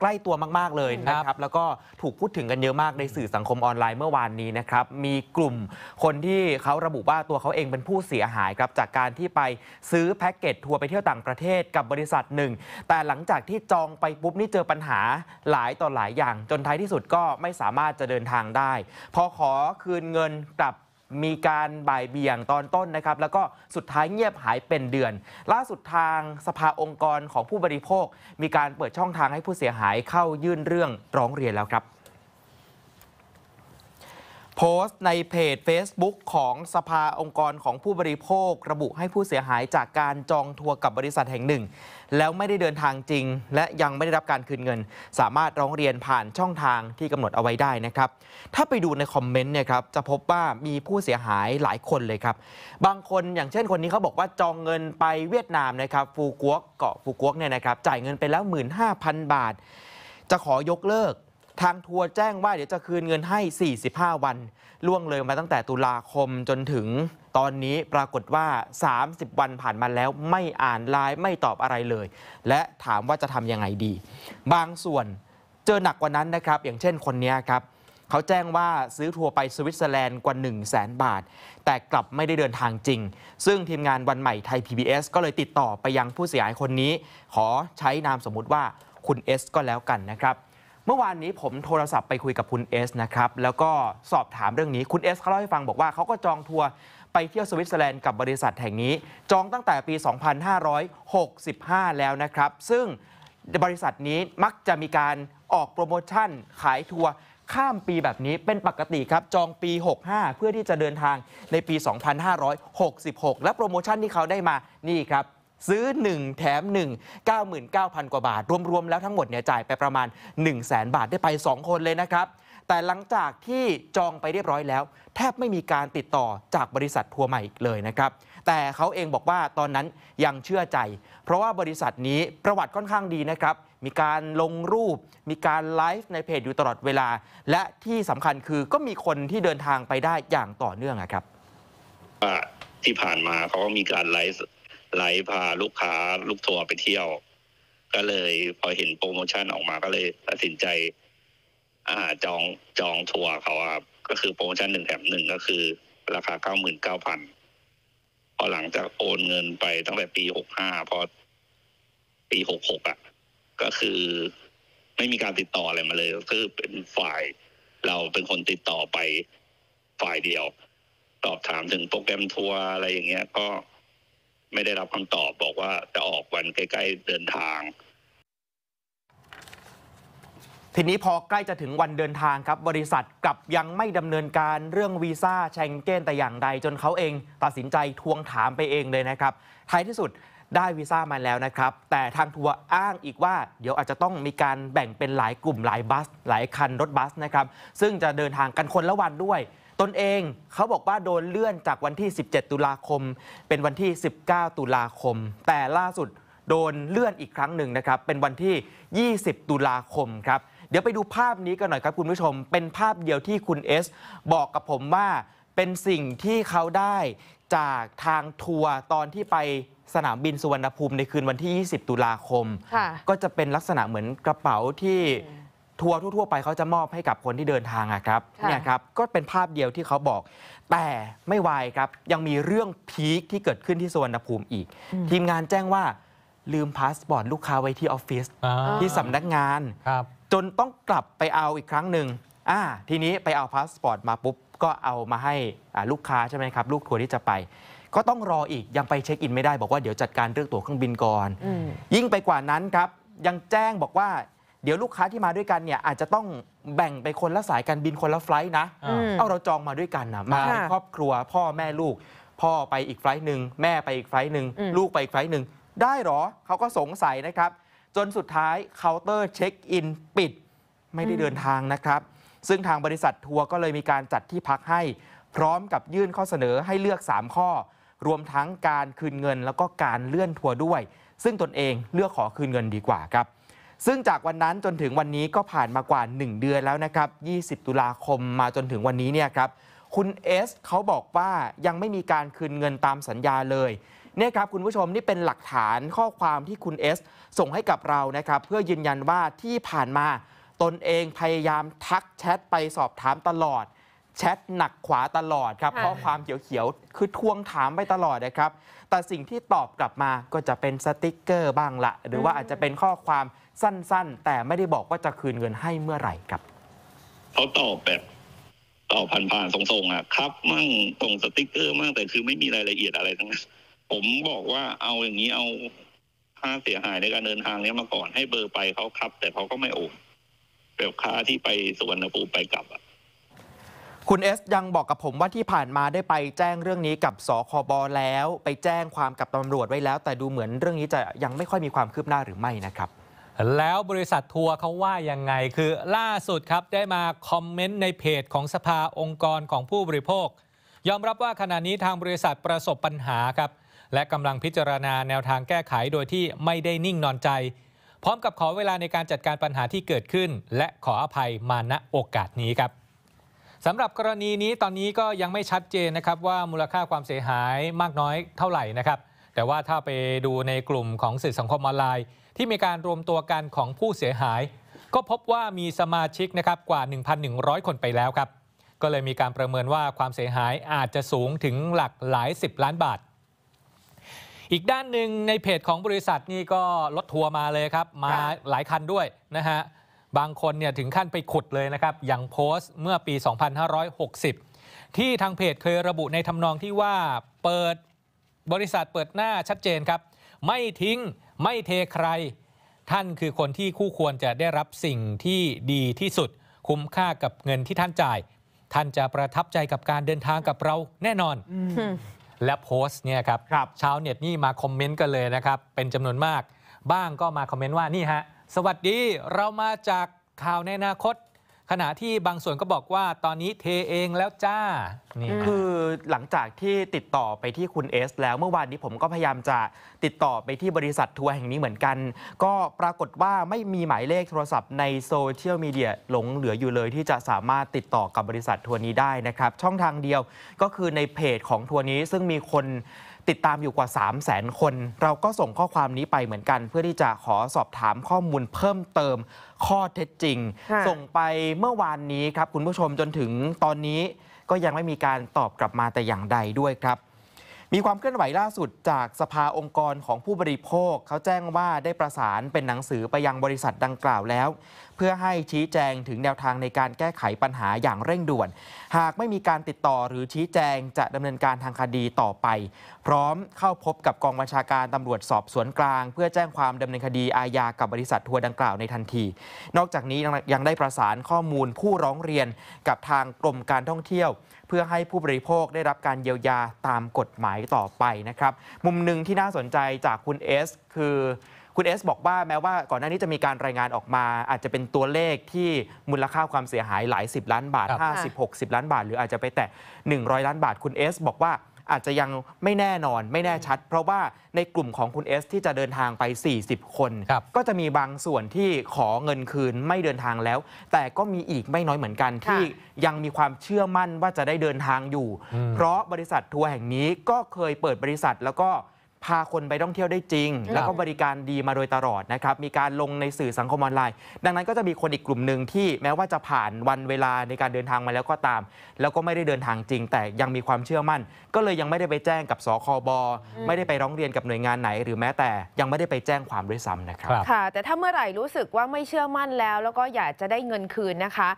ใกล้ตัวมาก ๆ เลยนะครับ แล้วก็ถูกพูดถึงกันเยอะมากในสื่อสังคมออนไลน์เมื่อวานนี้นะครับ มีกลุ่มคนที่เขาระบุว่า ตัวเขาเองเป็นผู้เสียหายครับ จากการที่ไปซื้อแพ็กเกจ ทัวร์ไปเที่ยวต่างประเทศกับบริษัทหนึ่ง แต่หลังจากที่จองไปปุ๊บ นี่เจอปัญหาหลายต่อหลายอย่างจนท้ายที่สุดก็ไม่สามารถจะเดินทางได้ พอขอคืนเงินกลับมีการบ่ายเบี่ยงตอนต้นนะครับ แล้วก็สุดท้ายเงียบหายเป็นเดือน ล่าสุดทางสภาองค์กรของผู้บริโภค มีการเปิดช่องทางให้ผู้เสียหายเข้ายื่นเรื่องร้องเรียนแล้วครับโพสต์ในเพจ Facebook ของสภาองค์กรของผู้บริโภค ระบุให้ผู้เสียหายจากการจองทัวร์กับบริษัทแห่งหนึ่ง แล้วไม่ได้เดินทางจริง และยังไม่ได้รับการคืนเงิน สามารถร้องเรียนผ่านช่องทางที่กำหนดเอาไว้ได้นะครับ ถ้าไปดูในคอมเมนต์เนี่ยครับจะพบว่ามีผู้เสียหายหลายคนเลยครับ บางคนอย่างเช่นคนนี้เขาบอกว่าจองเงินไปเวียดนามนะครับฟูกวกเกาะฟูกวกเนี่ยนะครับจ่ายเงินไปแล้ว15,000บาท จะขอยกเลิกทางทัวร์แจ้งว่าเดี๋ยวจะคืนเงินให้ 45 วันล่วงเลยมาตั้งแต่ตุลาคมจนถึงตอนนี้ปรากฏว่า 30 วันผ่านมาแล้วไม่อ่านไลน์ไม่ตอบอะไรเลย และถามว่าจะทำยังไงดี บางส่วนเจอหนักกว่านั้นนะครับ อย่างเช่นคนนี้ครับ เขาแจ้งว่าซื้อทัวร์ไปสวิตเซอร์แลนด์กว่า1 0 0 0 0แบาท แต่กลับไม่ได้เดินทางจริง ซึ่งทีมงานวันใหม่ไทย PBS ก็เลยติดต่อไปยังผู้เสียหายคนนี้ ขอใช้นามสมมุติว่าคุณ S ก็แล้วกันนะครับเมื่อวานนี้ผมโทรศัพท์ไปคุยกับคุณเอสนะครับ แล้วก็สอบถามเรื่องนี้คุณเอสเขาเล่าให้ฟังบอกว่าเขาก็จองทัวร์ไปเที่ยวสวิตเซอร์แลนด์กับบริษัทแห่งนี้ จองตั้งแต่ปี 2565 แล้วนะครับ ซึ่งบริษัทนี้มักจะมีการออกโปรโมชั่นขายทัวร์ข้ามปีแบบนี้เป็นปกติครับ จองปี 65 เพื่อที่จะเดินทางในปี 2566 และโปรโมชั่นที่เขาได้มานี่ครับซื้อ 1 แถม 1 99,000 กว่าบาทรวมๆแล้วทั้งหมดเนี่ยจ่ายไปประมาณ 1 0 0 0 0แบาทได้ไป 2 คนเลยนะครับ แต่หลังจากที่จองไปเรียบร้อยแล้ว แทบไม่มีการติดต่อจากบริษัททัวร์ใหม่อีกเลยนะครับ แต่เขาเองบอกว่าตอนนั้นยังเชื่อใจ เพราะว่าบริษัทนี้ประวัติค่อนข้างดีนะครับ มีการลงรูปมีการไลฟ์ในเพจอยู่ตลอดเวลา และที่สำคัญคือก็มีคนที่เดินทางไปได้อย่างต่อเนื่องครับที่ผ่านมาเขาก็มีการไลฟ์ไลฟ์พาลูกค้าลูกทัวร์ไปเที่ยว ก็เลย พอเห็นโปรโมชั่นออกมาก็เลย ตัดสินใจอ่าจอง จองทัวร์เขาครับก็คือโปรโมชั่นหนึ่งแถมหนึ่งก็คือ ราคาเก้าหมื่นเก้าพันพอหลังจากโอนเงินไปตั้งแต่ปีหกห้าพอปีหกหกอ่ะ ก็คือไม่มีการติดต่ออะไรมาเลย ก็คือเป็นฝ่ายเราเป็นคนติดต่อไปฝ่ายเดียวตอบถามถึงโปรแกรมทัวร์อะไรอย่างเงี้ย ก็ไม่ได้รับคำตอบบอกว่าจะออกวันใกล้ ๆเดินทาง ทีนี้พอใกล้จะถึงวันเดินทางครับ บริษัทกลับยังไม่ดำเนินการเรื่องวีซ่าแชงเก้นแต่อย่างใดจนเขาเอง ตัดสินใจทวงถามไปเองเลยนะครับท้ายที่สุดได้วีซ่ามาแล้วนะครับ แต่ทางทัวร์อ้างอีกว่าเดี๋ยวอาจจะต้องมีการแบ่งเป็นหลายกลุ่ม หลายบัส หลายคันรถบัสนะครับ ซึ่งจะเดินทางกันคนละวันด้วยตนเองเขาบอกว่าโดนเลื่อนจากวันที่ 17 ตุลาคม เป็นวันที่ 19 ตุลาคม แต่ล่าสุดโดนเลื่อนอีกครั้งหนึ่งนะครับ เป็นวันที่ 20 ตุลาคมครับเดี๋ยวไปดูภาพนี้กันหน่อยครับคุณผู้ชม เป็นภาพเดียวที่คุณเอสบอกกับผมว่าเป็นสิ่งที่เขาได้จากทางทัวร์ตอนที่ไปสนามบินสุวรรณภูมิในคืนวันที่ 20 ตุลาคมก็จะเป็นลักษณะเหมือนกระเป๋าที่ทัวร์ทั่วๆไปเขาจะมอบให้กับคนที่เดินทางอะครับเนี่ยครับก็เป็นภาพเดียวที่เขาบอก แต่ไม่ไวายครับยังมีเรื่องพีคที่เกิดขึ้นที่สวนภูมิอีกทีมงานแจ้งว่าลืมพาสปอร์ตลูกค้าไว้ที่ออฟฟิศที่สำนักงานครับจนต้องกลับไปเอาอีกครั้งหนึ่งอ่าทีนี้ไปเอาพาสปอร์ตมาปุ๊บ ก็เอามาให้อ่าลูกค้าใช่ไหมครับลูกทัวร์ที่จะไป ก็ต้องรออีกยังไปเช็คอินไม่ได้บอกว่าเดี๋ยวจัดการเรื่องตั๋วเครื่องบินก่อนอยิ่งไปกว่านั้นครับ ยังแจ้งบอกว่าเดี๋ยวลูกค้าที่มาด้วยกันเนี่ยอาจจะต้องแบ่งไปคนละสายการบินคนละไฟล์นะเอาเราจองมาด้วยกันนะมา ครอบครัวพ่อแม่ลูก พ่อไปอีกไฟล์หนึ่งแม่ไปอีกไฟล์หนึ่งลูกไปอีกไฟล์หนึ่งได้หรอ เขาก็สงสัยนะครับ จนสุดท้ายเคาน์เตอร์เช็คอินปิด ไม่ได้เดินทางนะครับ ซึ่งทางบริษัททัวร์ก็เลยมีการจัดที่พักให้ พร้อมกับยื่นข้อเสนอให้เลือก 3 ข้อ รวมทั้งการคืนเงิน แล้วก็การเลื่อนทัวร์ด้วย ซึ่งตนเองเลือกขอคืนเงินดีกว่าครับซึ่งจากวันนั้นจนถึงวันนี้ก็ผ่านมากว่า 1 เดือนแล้วนะครับ20 ตุลาคมมาจนถึงวันนี้เนี่ยครับคุณเอสเขาบอกว่ายังไม่มีการคืนเงินตามสัญญาเลยเนี่ยครับคุณผู้ชมนี่เป็นหลักฐานข้อความที่คุณเอสส่งให้กับเรานะครับเพื่อยืนยันว่าที่ผ่านมาตนเองพยายามทักแชทไปสอบถามตลอดแชทหนักขวาตลอดครับข้อความเขียวๆคือทวงถามไปตลอดนะครับแต่สิ่งที่ตอบกลับมาก็จะเป็นสติกเกอร์ บ้างละหรือว่าอาจจะเป็นข้อความสั้น ๆ แต่ไม่ได้บอกว่าจะคืนเงินให้เมื่อไหร่ครับ เขาตอบแบบตอบผ่านๆส่งๆอ่ะครับมั่งส่งสติกเกอร์มั่งแต่คือไม่มีรายละเอียดอะไรทั้งนั้น ผมบอกว่าเอาอย่างนี้เอาค่าเสียหายในการเดินทางเนี้ยมาก่อนให้เบอร์ไปเขาครับ แต่เขาก็ไม่โอนแบบค่าที่ไปสุวรรณภูมิไปกลับอ่ะ คุณเอสยังบอกกับผมว่าที่ผ่านมาได้ไปแจ้งเรื่องนี้กับสคบแล้ว ไปแจ้งความกับตำรวจไว้แล้ว แต่ดูเหมือนเรื่องนี้จะยังไม่ค่อยมีความคืบหน้าหรือไม่นะครับแล้วบริษัททัวร์เขาว่ายังไงคือล่าสุดครับ ได้มาคอมเมนต์ในเพจของสภาองค์กรของผู้บริโภค ยอมรับว่าขณะนี้ทางบริษัทประสบปัญหาครับ และกำลังพิจารณาแนวทางแก้ไขโดยที่ไม่ได้นิ่งนอนใจ พร้อมกับขอเวลาในการจัดการปัญหาที่เกิดขึ้น และขออภัยมาณโอกาสนี้ครับสำหรับกรณีนี้ตอนนี้ก็ยังไม่ชัดเจนนะครับ ว่ามูลค่าความเสียหายมากน้อยเท่าไหร่นะครับแต่ว่าถ้าไปดูในกลุ่มของสื่อสังคมออนไลน์ ที่มีการรวมตัวกันของผู้เสียหาย ก็พบว่ามีสมาชิกนะครับกว่า 1,100 คนไปแล้วครับ ก็เลยมีการประเมินว่าความเสียหายอาจจะสูงถึงหลักหลาย 10 ล้านบาท อีกด้านหนึ่งในเพจของบริษัทนี่ก็รถทัวร์มาเลยครับ มาหลายคันด้วยนะฮะ บางคนเนี่ยถึงขั้นไปขุดเลยนะครับอย่างโพสต์เมื่อปี 2560 ที่ทางเพจเคยระบุในทำนองที่ว่าเปิดบริษัทเปิดหน้าชัดเจนครับ ไม่ทิ้งไม่เทใคร ท่านคือคนที่คู่ควรจะได้รับสิ่งที่ดีที่สุด คุ้มค่ากับเงินที่ท่านจ่าย ท่านจะประทับใจกับการเดินทางกับเราแน่นอน และโพสต์เนี่ยครับรบชาวเน็ตนี่มาคอมเมนต์กันเลยนะครับ เป็นจำนวนมาก บ้างก็มาคอมเมนต์ว่านี่ฮะสวัสดีเรามาจากข่าวในอนาคตขณะที่บางส่วนก็บอกว่าตอนนี้เทเองแล้วจ้า นี่คือหลังจากที่ติดต่อไปที่คุณเอสแล้วเมื่อวานนี้ผมก็พยายามจะติดต่อไปที่บริษัททัวร์แห่งนี้เหมือนกัน ก็ปรากฏว่าไม่มีหมายเลขโทรศัพท์ในโซเชียลมีเดียหลงเหลืออยู่เลยที่จะสามารถติดต่อกับบริษัททัวร์นี้ได้นะครับ ช่องทางเดียวก็คือในเพจของทัวร์นี้ซึ่งมีคนติดตามอยู่กว่า3 0 0 0 0 0 คน เราก็ส่งข้อความนี้ไปเหมือนกัน เพื่อที่จะขอสอบถามข้อมูลเพิ่มเติมข้อเท็จจริง ส่งไปเมื่อวานนี้ครับ คุณผู้ชมจนถึงตอนนี้ก็ยังไม่มีการตอบกลับมาแต่อย่างใดด้วยครับมีความเคลื่อนไหวล่าสุดจากสภาองค์กรของผู้บริโภคเขาแจ้งว่าได้ประสานเป็นหนังสือไปยังบริษัทดังกล่าวแล้ว เพื่อให้ชี้แจงถึงแนวทางในการแก้ไขปัญหาอย่างเร่งด่วน หากไม่มีการติดต่อหรือชี้แจงจะดำเนินการทางคดีต่อไป พร้อมเข้าพบกับกองบัญชาการตำรวจสอบสวนกลางเพื่อแจ้งความดำเนินคดีอาญากับบริษัททัวร์ดังกล่าวในทันที นอกจากนี้ยังได้ประสานข้อมูลผู้ร้องเรียนกับทางกรมการท่องเที่ยวเพื่อให้ผู้บริโภคได้รับการเยียวยาตามกฎหมายต่อไปนะครับ มุมหนึ่งที่น่าสนใจจากคุณเอสคือคุณเอสบอกว่าแม้ว่าก่อนหน้านี้จะมีการรายงานออกมา อาจจะเป็นตัวเลขที่มูลค่าความเสียหายหลาย 10 ล้านบาท50 60 ล้านบาท หรืออาจจะไปแตะ100 ล้านบาทคุณเอสบอกว่าอาจจะยังไม่แน่นอนไม่แน่ชัด เพราะว่าในกลุ่มของคุณเอสที่จะเดินทางไป 40 คน ก็จะมีบางส่วนที่ขอเงินคืนไม่เดินทางแล้ว แต่ก็มีอีกไม่น้อยเหมือนกันที่ยังมีความเชื่อมั่นว่าจะได้เดินทางอยู่ เพราะบริษัททัวร์แห่งนี้ก็เคยเปิดบริษัทแล้วก็พาคนไปท่องเที่ยวได้จริง แล้วก็บริการดีมาโดยตลอดนะครับมีการลงในสื่อสังคมออนไลน์ ดังนั้นก็จะมีคนอีกกลุ่มหนึ่งที่แม้ว่าจะผ่านวันเวลาในการเดินทางมาแล้วก็ตาม แล้วก็ไม่ได้เดินทางจริง แต่ยังมีความเชื่อมั่น ก็เลยยังไม่ได้ไปแจ้งกับสคบไม่ได้ไปร้องเรียนกับหน่วยงานไหน หรือแม้แต่ยังไม่ได้ไปแจ้งความด้วยซ้ำนะครับค่ะ แต่ถ้าเมื่อไหร่รู้สึกว่าไม่เชื่อมั่นแล้ว แล้วก็อยากจะได้เงินคืนนะคะ